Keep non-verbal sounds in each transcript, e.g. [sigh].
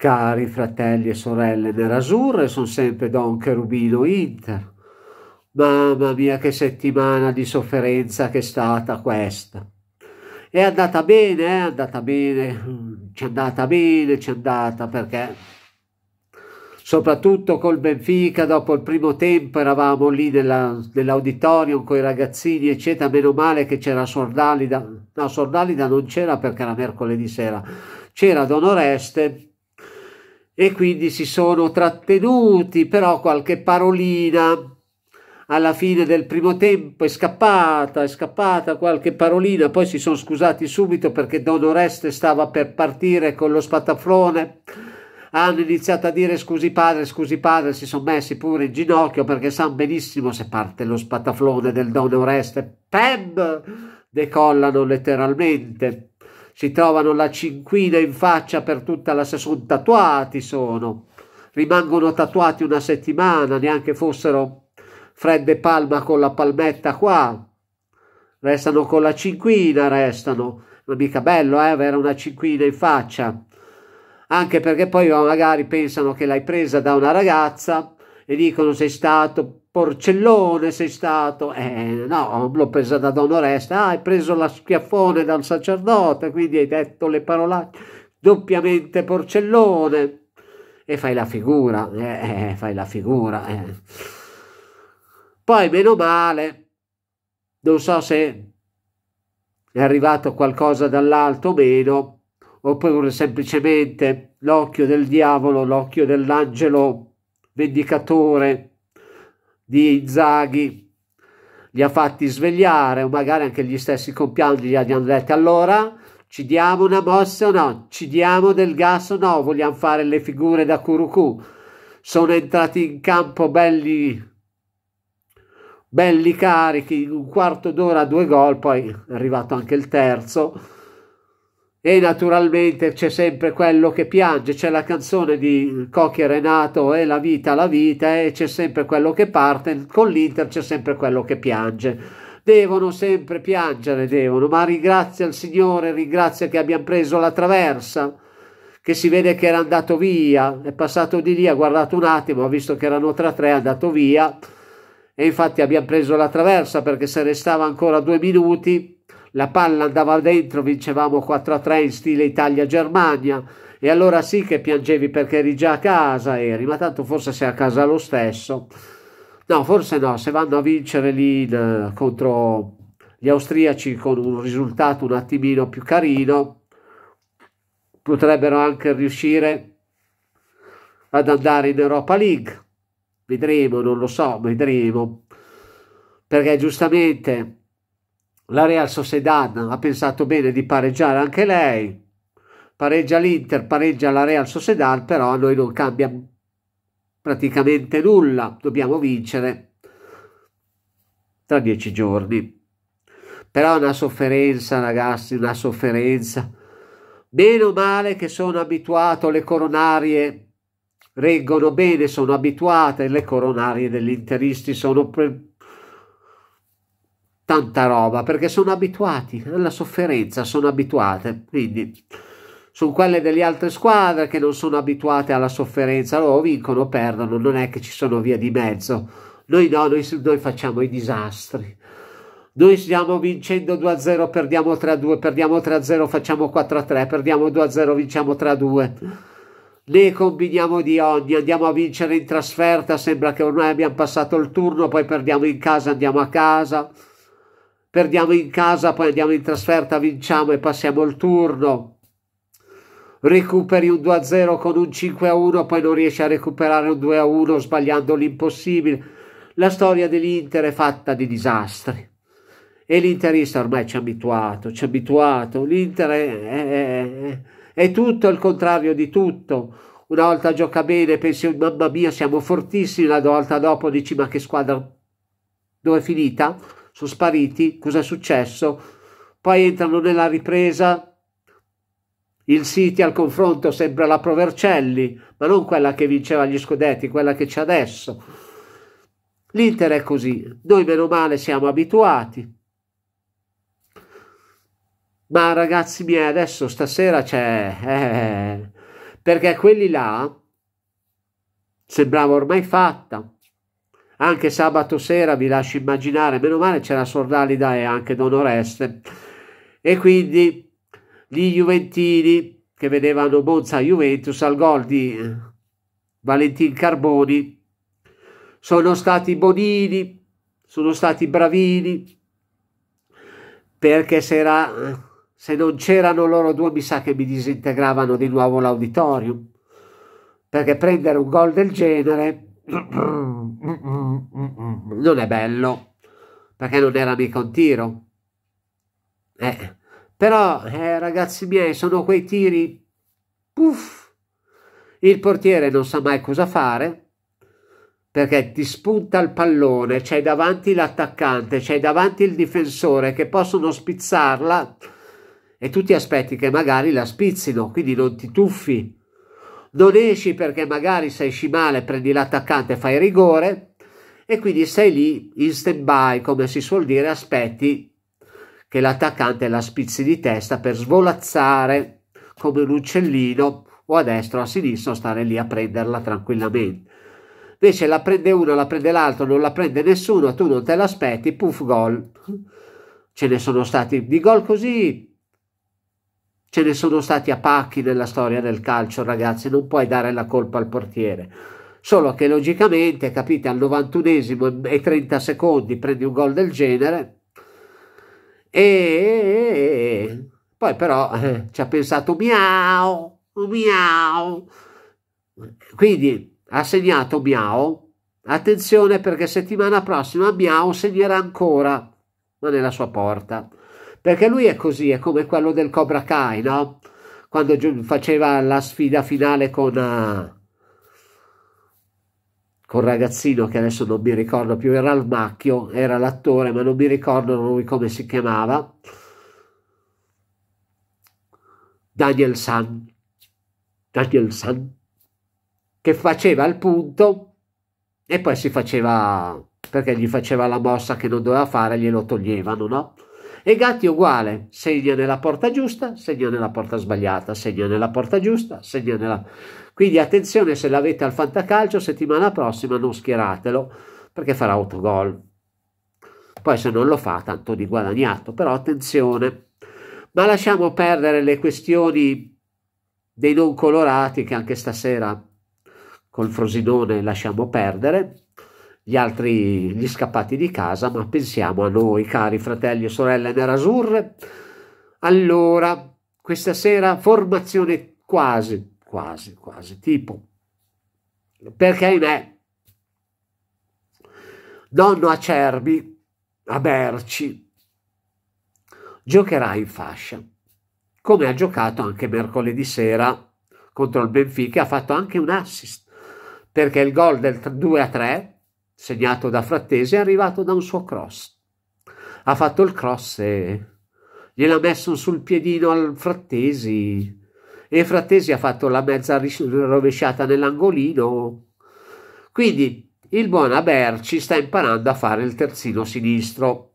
Cari fratelli e sorelle nerazzurre, sono sempre Don Cherubino Inter. Mamma mia che settimana di sofferenza che è stata questa. È andata bene, eh? è andata bene, ci è andata bene, ci è andata perché soprattutto col Benfica dopo il primo tempo eravamo lì nella, nell'auditorium con i ragazzini eccetera meno male che c'era Sordalida no Sordalida non c'era perché era mercoledì sera c'era Don Oreste e quindi si sono trattenuti, però qualche parolina alla fine del primo tempo è scappata, è scappata qualche parolina, poi si sono scusati subito perché Don Oreste stava per partire con lo spataflone, Hanno iniziato a dire scusi padre, scusi padre, si sono messi pure in ginocchio perché sanno benissimo se parte lo spataflone del Don Oreste. Pem! Decollano letteralmente. Si trovano la cinquina in faccia per tutta la stagione, tatuati sono. Rimangono tatuati una settimana, neanche fossero fredde Palma con la palmetta qua. Restano con la cinquina, restano. ma mica bello, eh, avere una cinquina in faccia. Anche perché poi magari pensano che l'hai presa da una ragazza e dicono sei stato porcellone, sei stato... Eh, no, l'ho presa da Don Oreste, ah, hai preso la schiaffone dal sacerdote, quindi hai detto le parolacce doppiamente porcellone e fai la figura, eh, eh, fai la figura. Eh. Poi meno male, non so se è arrivato qualcosa dall'alto o meno, oppure semplicemente l'occhio del diavolo, l'occhio dell'angelo vendicatore di Zaghi li ha fatti svegliare o magari anche gli stessi compianti gli hanno detto allora ci diamo una mossa o no? Ci diamo del gas o no? Vogliamo fare le figure da curucù? Sono entrati in campo belli, belli carichi, un quarto d'ora due gol, poi è arrivato anche il terzo e naturalmente c'è sempre quello che piange, c'è la canzone di Cocchi e Renato e la vita, la vita e c'è sempre quello che parte, con l'Inter c'è sempre quello che piange. Devono sempre piangere, devono, ma ringrazia il Signore, ringrazia che abbiamo preso la traversa, che si vede che era andato via, è passato di lì, ha guardato un attimo, ha visto che erano tra tre, è andato via e infatti abbiamo preso la traversa perché se restava ancora due minuti la palla andava dentro, vincevamo 4-3 in stile Italia-Germania e allora sì che piangevi perché eri già a casa, eri, ma tanto forse sei a casa lo stesso. No, forse no, se vanno a vincere lì in, eh, contro gli austriaci con un risultato un attimino più carino, potrebbero anche riuscire ad andare in Europa League. Vedremo, non lo so, vedremo. Perché giustamente la Real Sociedad ha pensato bene di pareggiare anche lei, pareggia l'Inter, pareggia la Real Sociedad, però a noi non cambia praticamente nulla, dobbiamo vincere tra dieci giorni. Però è una sofferenza ragazzi, una sofferenza. Meno male che sono abituato, le coronarie reggono bene, sono abituate, le coronarie degli sono pre- tanta roba perché sono abituati alla sofferenza, sono abituate, quindi sono quelle delle altre squadre che non sono abituate alla sofferenza, loro vincono o perdono, non è che ci sono via di mezzo. Noi no, noi, noi facciamo i disastri. Noi stiamo vincendo 2-0, perdiamo 3-2, perdiamo 3-0, facciamo 4-3, perdiamo 2-0, vinciamo 3-2. Ne combiniamo di ogni, andiamo a vincere in trasferta, sembra che ormai abbiamo passato il turno, poi perdiamo in casa, andiamo a casa perdiamo in casa, poi andiamo in trasferta, vinciamo e passiamo il turno. Recuperi un 2-0 con un 5-1, poi non riesci a recuperare un 2-1 sbagliando l'impossibile. La storia dell'Inter è fatta di disastri. E l'interista ormai ci ha abituato, ci ha abituato. L'Inter è, è, è tutto il contrario di tutto una volta gioca bene, pensi, mamma mia, siamo fortissimi, la volta dopo dici, ma che squadra, dove è finita? Sono spariti? Cos'è successo? Poi entrano nella ripresa. Il City al confronto sembra la Provercelli, ma non quella che vinceva gli scudetti, quella che c'è adesso. L'Inter è così. Noi meno male siamo abituati. Ma ragazzi miei, adesso stasera c'è... Eh, perché quelli là sembrava ormai fatta. Anche sabato sera vi lascio immaginare, meno male c'era Sordalida e anche Don Oreste. E quindi gli Juventini che vedevano Monza Juventus al gol di eh, Valentin Carboni sono stati bonini, sono stati bravini, perché se, era, se non c'erano loro due mi sa che mi disintegravano di nuovo l'auditorium, perché prendere un gol del genere [coughs] non è bello, perché non era mica un tiro. Eh, però, eh, ragazzi miei, sono quei tiri, puff, il portiere non sa mai cosa fare, perché ti spunta il pallone, c'è davanti l'attaccante, c'è davanti il difensore che possono spizzarla e tu ti aspetti che magari la spizzino, quindi non ti tuffi non esci perché magari se esci male prendi l'attaccante e fai rigore e quindi sei lì in stand by come si suol dire aspetti che l'attaccante la spizzi di testa per svolazzare come un uccellino o a destra o a sinistra stare lì a prenderla tranquillamente invece la prende uno, la prende l'altro, non la prende nessuno, tu non te l'aspetti, puff gol. Ce ne sono stati di gol così Ce ne sono stati a pacchi nella storia del calcio, ragazzi, non puoi dare la colpa al portiere. Solo che logicamente, capite, al 91 e 30 secondi prendi un gol del genere e poi però eh, ci ha pensato miau, miau. Quindi ha segnato miau. Attenzione perché settimana prossima miau segnerà ancora, ma nella sua porta perché lui è così, è come quello del Cobra Kai, no? Quando faceva la sfida finale con, uh, con un ragazzino che adesso non mi ricordo più, era il macchio, era l'attore, ma non mi ricordo lui come si chiamava. Daniel San, Daniel San, che faceva il punto e poi si faceva, perché gli faceva la mossa che non doveva fare, glielo toglievano, no? E gatti uguale, segno nella porta giusta, segno nella porta sbagliata, segno nella porta giusta, segno nella... Quindi attenzione se l'avete al fantacalcio, settimana prossima non schieratelo perché farà autogol. Poi se non lo fa tanto di guadagnato, però attenzione. Ma lasciamo perdere le questioni dei non colorati che anche stasera col Frosinone lasciamo perdere gli altri, gli scappati di casa, ma pensiamo a noi, cari fratelli e sorelle nerazzurre. Allora, questa sera formazione quasi, quasi, quasi, tipo, perché ahimè, è nonno Acerbi a Berci giocherà in fascia, come ha giocato anche mercoledì sera contro il Benfica, ha fatto anche un assist, perché il gol del 2 a 3 segnato da Frattesi, è arrivato da un suo cross. Ha fatto il cross e gliel'ha messo sul piedino al Frattesi e Frattesi ha fatto la mezza rovesciata nell'angolino. Quindi il buon Aberci sta imparando a fare il terzino sinistro.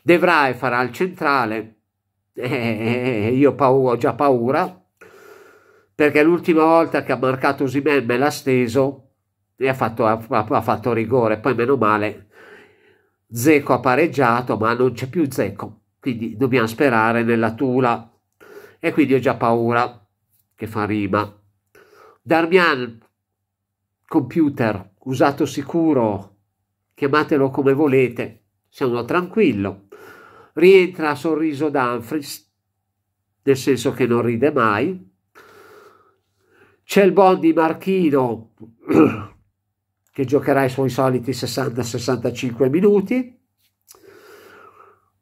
Devrai farà il centrale. Eh, eh, eh io paura, ho già paura perché l'ultima volta che ha marcato Osimen me l'ha steso e ha fatto, ha, ha fatto rigore. Poi, meno male, Zeco ha pareggiato, ma non c'è più Zeco. Quindi dobbiamo sperare nella Tula. E quindi ho già paura che fa rima. Darmian, computer, usato sicuro, chiamatelo come volete, sono tranquillo. Rientra a sorriso d'Anfris, nel senso che non ride mai. C'è il bond di Marchino [clears throat] che giocherà i suoi soliti 60-65 minuti.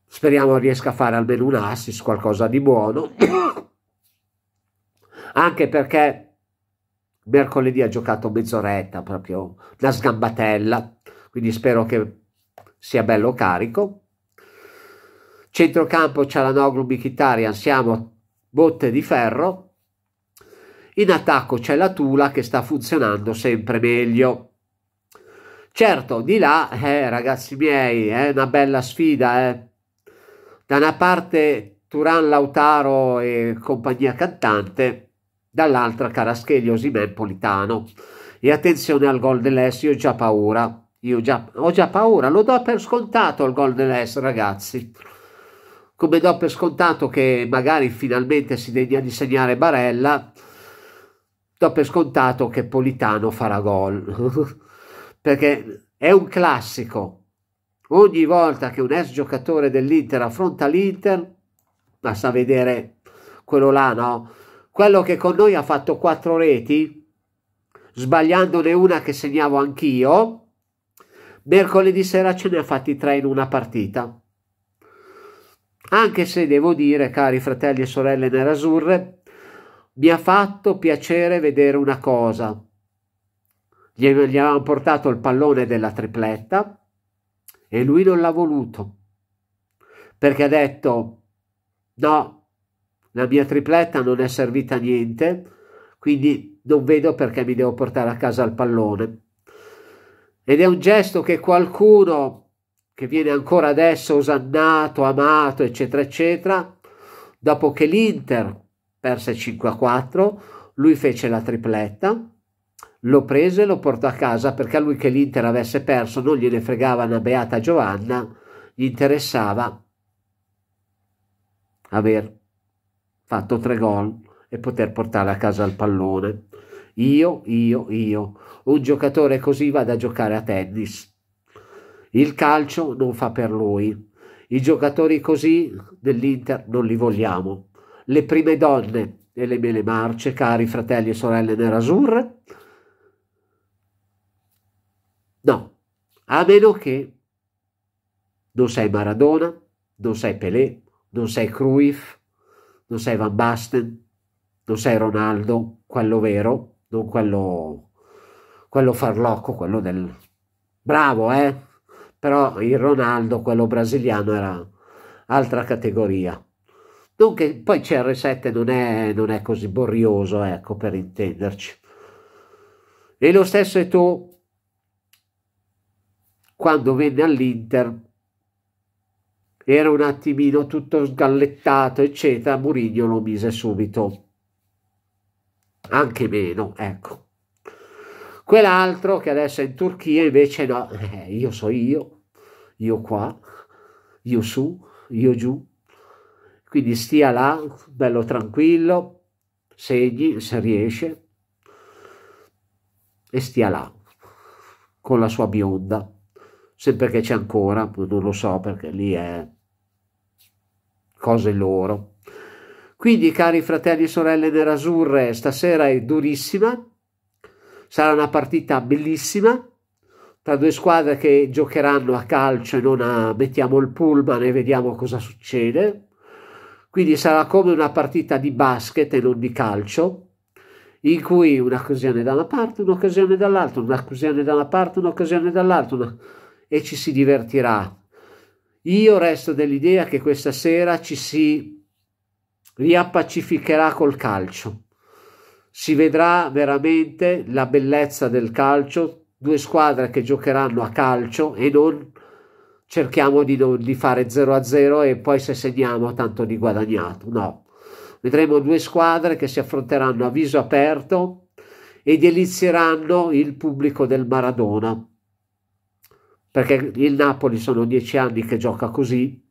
Speriamo riesca a fare almeno un assist, qualcosa di buono. [coughs] Anche perché mercoledì ha giocato mezz'oretta, proprio la sgambatella, quindi spero che sia bello carico. Centrocampo c'è la Cialanoglu, Mkhitaryan, siamo botte di ferro. In attacco c'è la Tula che sta funzionando sempre meglio Certo, di là, eh, ragazzi miei, eh, è eh, una bella sfida. Eh. Da una parte Turan Lautaro e compagnia cantante, dall'altra Caraschelli, Osimen, Politano. E attenzione al gol dell'Est, io ho già paura. Io già, ho già paura, lo do per scontato il gol dell'Est, ragazzi. Come do per scontato che magari finalmente si degna di segnare Barella, do per scontato che Politano farà gol. [laughs] perché è un classico. Ogni volta che un ex giocatore dell'Inter affronta l'Inter, basta vedere quello là, no? Quello che con noi ha fatto quattro reti, sbagliandone una che segnavo anch'io, mercoledì sera ce ne ha fatti tre in una partita. Anche se devo dire, cari fratelli e sorelle nerazzurre, mi ha fatto piacere vedere una cosa gli, gli avevano portato il pallone della tripletta e lui non l'ha voluto perché ha detto no, la mia tripletta non è servita a niente, quindi non vedo perché mi devo portare a casa il pallone. Ed è un gesto che qualcuno che viene ancora adesso osannato, amato, eccetera, eccetera, dopo che l'Inter perse 5-4, a lui fece la tripletta lo prese e lo portò a casa perché a lui che l'Inter avesse perso non gliene fregava una beata Giovanna, gli interessava aver fatto tre gol e poter portare a casa il pallone. Io, io, io, un giocatore così vada a giocare a tennis. Il calcio non fa per lui. I giocatori così dell'Inter non li vogliamo. Le prime donne e le mele marce, cari fratelli e sorelle nerazzurre, A meno che non sei Maradona, non sei Pelé, non sei Cruyff, non sei Van Basten, non sei Ronaldo, quello vero, non quello, quello farlocco, quello del... Bravo, eh? Però il Ronaldo, quello brasiliano, era altra categoria. Dunque, poi CR7 non è, non è così borrioso, ecco, per intenderci. E lo stesso è tu, quando venne all'Inter era un attimino tutto sgallettato, eccetera, Murigno lo mise subito. Anche meno, ecco. Quell'altro che adesso è in Turchia invece no, eh, io so io, io qua, io su, io giù. Quindi stia là, bello tranquillo, segni se riesce e stia là con la sua bionda se perché c'è ancora, non lo so perché lì è cose loro. Quindi cari fratelli e sorelle dell'Azzurre, stasera è durissima, sarà una partita bellissima tra due squadre che giocheranno a calcio e non a mettiamo il pullman e vediamo cosa succede. Quindi sarà come una partita di basket e non di calcio, in cui un'occasione da una parte, un'occasione dall'altra, un'occasione da una parte, un'occasione dall'altra. Una e ci si divertirà. Io resto dell'idea che questa sera ci si riappacificherà col calcio. Si vedrà veramente la bellezza del calcio, due squadre che giocheranno a calcio e non cerchiamo di, non, di fare 0 a 0 e poi se segniamo tanto di guadagnato. No, vedremo due squadre che si affronteranno a viso aperto e delizieranno il pubblico del Maradona perché il Napoli sono dieci anni che gioca così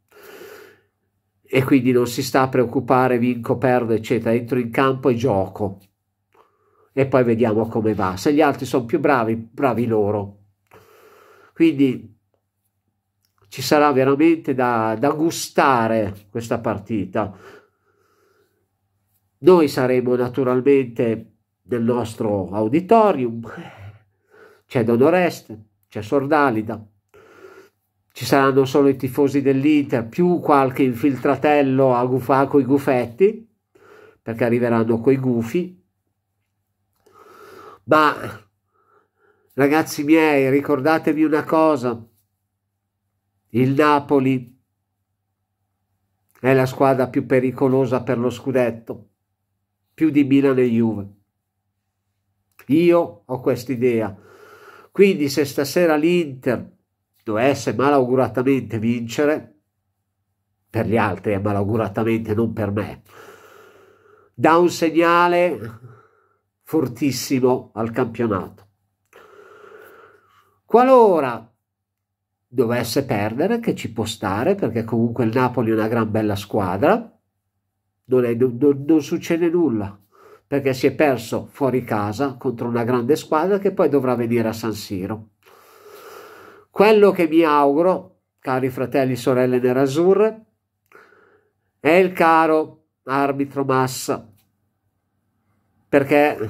e quindi non si sta a preoccupare, vinco, perdo, eccetera, entro in campo e gioco e poi vediamo come va. Se gli altri sono più bravi, bravi loro. Quindi ci sarà veramente da, da gustare questa partita. Noi saremo naturalmente nel nostro auditorium, c'è Don Oreste, c'è Sordalida, ci saranno solo i tifosi dell'Inter più qualche infiltratello a gufare coi gufetti perché arriveranno coi gufi ma ragazzi miei ricordatevi una cosa il Napoli è la squadra più pericolosa per lo scudetto più di Milan e Juve io ho quest'idea quindi se stasera l'Inter dovesse malauguratamente vincere, per gli altri è malauguratamente non per me, dà un segnale fortissimo al campionato. Qualora dovesse perdere, che ci può stare, perché comunque il Napoli è una gran bella squadra, non, è, non, non succede nulla, perché si è perso fuori casa contro una grande squadra che poi dovrà venire a San Siro. Quello che mi auguro, cari fratelli e sorelle nerazzurre, è il caro arbitro Massa, perché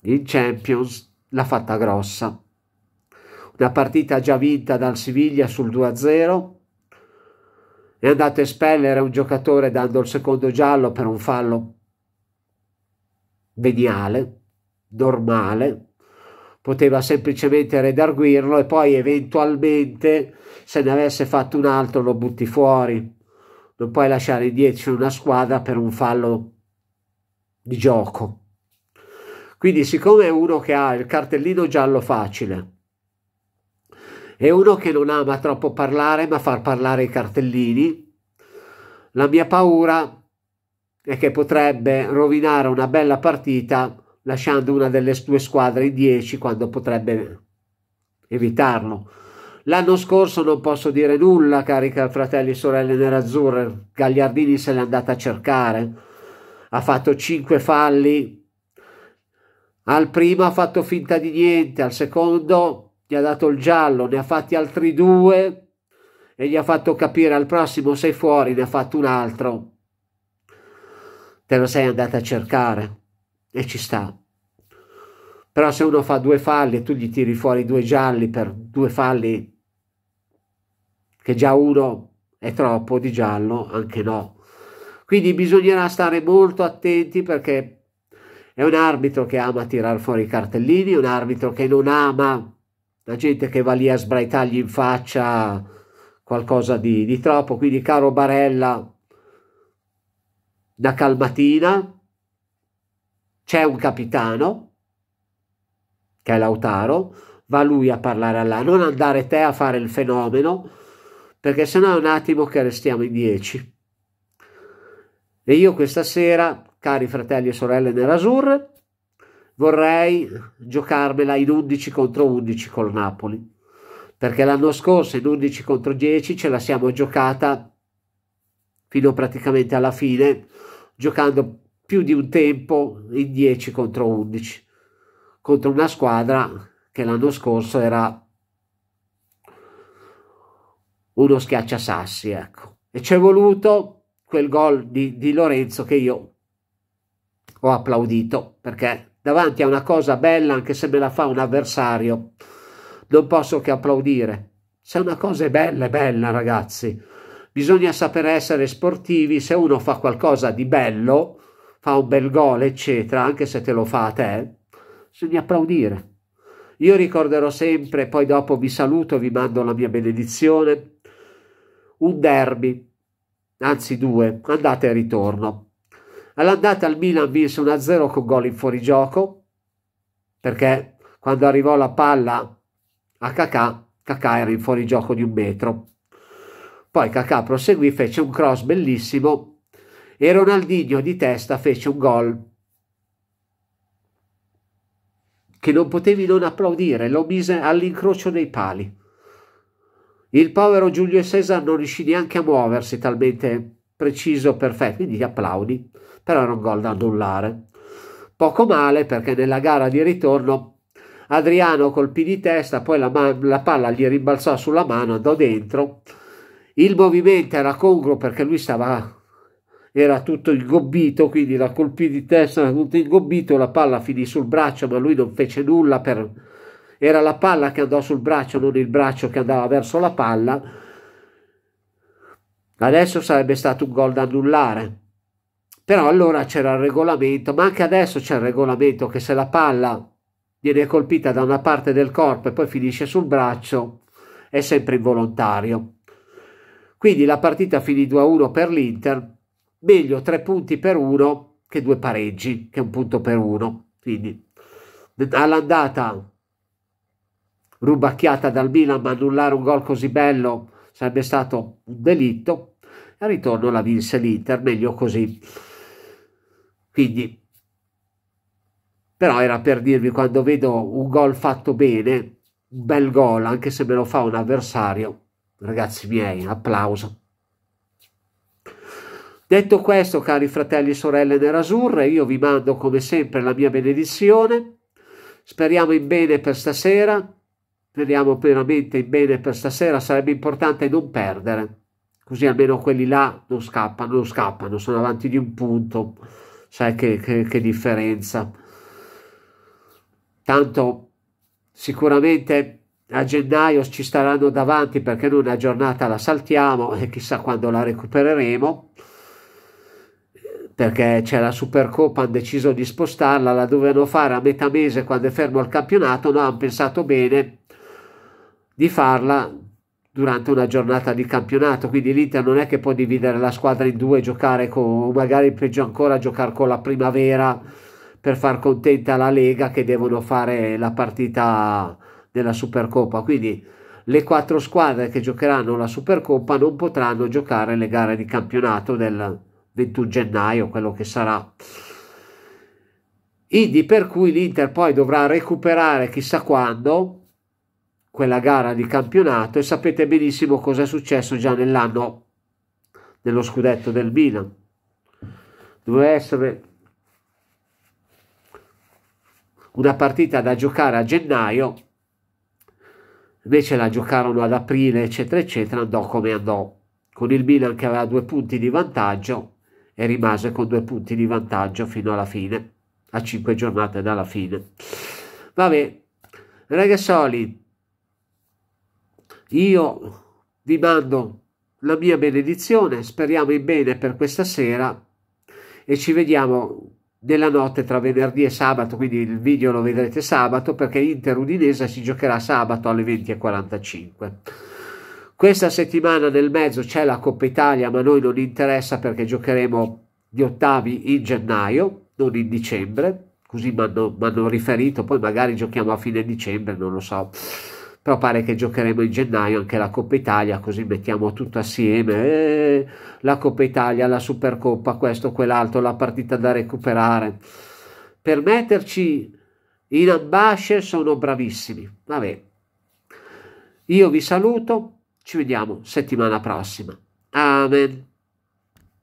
in Champions l'ha fatta grossa. Una partita già vinta dal Siviglia sul 2-0, è andato a espellere un giocatore dando il secondo giallo per un fallo veniale, normale, poteva semplicemente redarguirlo e poi eventualmente se ne avesse fatto un altro lo butti fuori. Non puoi lasciare indietro una squadra per un fallo di gioco. Quindi siccome è uno che ha il cartellino giallo facile, è uno che non ama troppo parlare ma far parlare i cartellini, la mia paura è che potrebbe rovinare una bella partita lasciando una delle due squadre in 10 quando potrebbe evitarlo. L'anno scorso non posso dire nulla, carica fratelli e sorelle nerazzurre, Gagliardini se l'è andata a cercare, ha fatto 5 falli, al primo ha fatto finta di niente, al secondo gli ha dato il giallo, ne ha fatti altri due e gli ha fatto capire al prossimo sei fuori, ne ha fatto un altro. Te lo sei andata a cercare e ci sta però se uno fa due falli e tu gli tiri fuori due gialli per due falli che già uno è troppo di giallo, anche no. Quindi bisognerà stare molto attenti perché è un arbitro che ama tirar fuori i cartellini, un arbitro che non ama la gente che va lì a sbraitargli in faccia qualcosa di, di troppo. Quindi caro Barella, da calmatina, c'è un capitano, che è Lautaro, va lui a parlare all'A, non andare te a fare il fenomeno, perché sennò è un attimo che restiamo in 10. E io questa sera, cari fratelli e sorelle nell'Azzurre, vorrei giocarmela in 11 contro 11 col Napoli, perché l'anno scorso in 11 contro 10 ce la siamo giocata fino praticamente alla fine, giocando più di un tempo in 10 contro 11 contro una squadra che l'anno scorso era uno schiacciasassi, ecco. E c'è voluto quel gol di, di Lorenzo che io ho applaudito, perché davanti a una cosa bella, anche se me la fa un avversario, non posso che applaudire. Se una cosa è bella, è bella, ragazzi. Bisogna sapere essere sportivi, se uno fa qualcosa di bello, fa un bel gol, eccetera, anche se te lo fa a te, bisogna applaudire. Io ricorderò sempre, poi dopo vi saluto, vi mando la mia benedizione, un derby, anzi due, andata e ritorno. All'andata il Milan vinse 1-0 con gol in fuorigioco, perché quando arrivò la palla a Kakà, Kakà era in fuorigioco di un metro. Poi Kakà proseguì, fece un cross bellissimo e Ronaldinho di testa fece un gol che non potevi non applaudire, lo mise all'incrocio dei pali. Il povero Giulio Cesar non riuscì neanche a muoversi, talmente preciso, perfetto, quindi gli applaudi, però era un gol da annullare. Poco male perché nella gara di ritorno Adriano colpì di testa, poi la, la palla gli rimbalzò sulla mano, andò dentro. Il movimento era congruo perché lui stava era tutto ingobbito, quindi la colpì di testa, era tutto ingobbito, la palla finì sul braccio, ma lui non fece nulla, per... era la palla che andò sul braccio, non il braccio che andava verso la palla. Adesso sarebbe stato un gol da annullare. Però allora c'era il regolamento, ma anche adesso c'è il regolamento che se la palla viene colpita da una parte del corpo e poi finisce sul braccio, è sempre involontario. Quindi la partita finì 2-1 per l'Inter, meglio tre punti per uno che due pareggi, che un punto per uno. Quindi all'andata rubacchiata dal Milan, ma annullare un gol così bello sarebbe stato un delitto. Al ritorno la vinse l'Inter, meglio così. Quindi, però era per dirvi quando vedo un gol fatto bene, un bel gol, anche se me lo fa un avversario, ragazzi miei, applauso. Detto questo, cari fratelli e sorelle nerazzurre, io vi mando come sempre la mia benedizione. Speriamo in bene per stasera. Speriamo veramente in bene per stasera. Sarebbe importante non perdere. Così almeno quelli là non scappano, non scappano, sono avanti di un punto. Sai che, che, che differenza. Tanto sicuramente a gennaio ci staranno davanti perché noi una giornata la saltiamo e chissà quando la recupereremo perché c'è la Supercoppa, hanno deciso di spostarla, la dovevano fare a metà mese quando è fermo il campionato, no, hanno pensato bene di farla durante una giornata di campionato, quindi l'Inter non è che può dividere la squadra in due, giocare con, magari peggio ancora, giocare con la primavera per far contenta la Lega che devono fare la partita della Supercoppa, quindi le quattro squadre che giocheranno la Supercoppa non potranno giocare le gare di campionato del 21 gennaio, quello che sarà. Quindi per cui l'Inter poi dovrà recuperare chissà quando quella gara di campionato e sapete benissimo cosa è successo già nell'anno dello scudetto del Milan. Doveva essere una partita da giocare a gennaio, invece la giocarono ad aprile, eccetera, eccetera, andò come andò, con il Milan che aveva due punti di vantaggio e rimase con due punti di vantaggio fino alla fine, a cinque giornate dalla fine. Vabbè, ragazzi, io vi mando la mia benedizione, speriamo in bene per questa sera e ci vediamo nella notte tra venerdì e sabato, quindi il video lo vedrete sabato perché Inter Udinese si giocherà sabato alle 20.45. Questa settimana nel mezzo c'è la Coppa Italia, ma a noi non interessa perché giocheremo gli ottavi in gennaio, non in dicembre. Così mi hanno riferito, poi magari giochiamo a fine dicembre, non lo so. Però pare che giocheremo in gennaio anche la Coppa Italia, così mettiamo tutto assieme. Eh, la Coppa Italia, la Supercoppa, questo, quell'altro, la partita da recuperare. Per metterci in ambasce sono bravissimi. Vabbè. Io vi saluto, ci vediamo settimana prossima. Amen.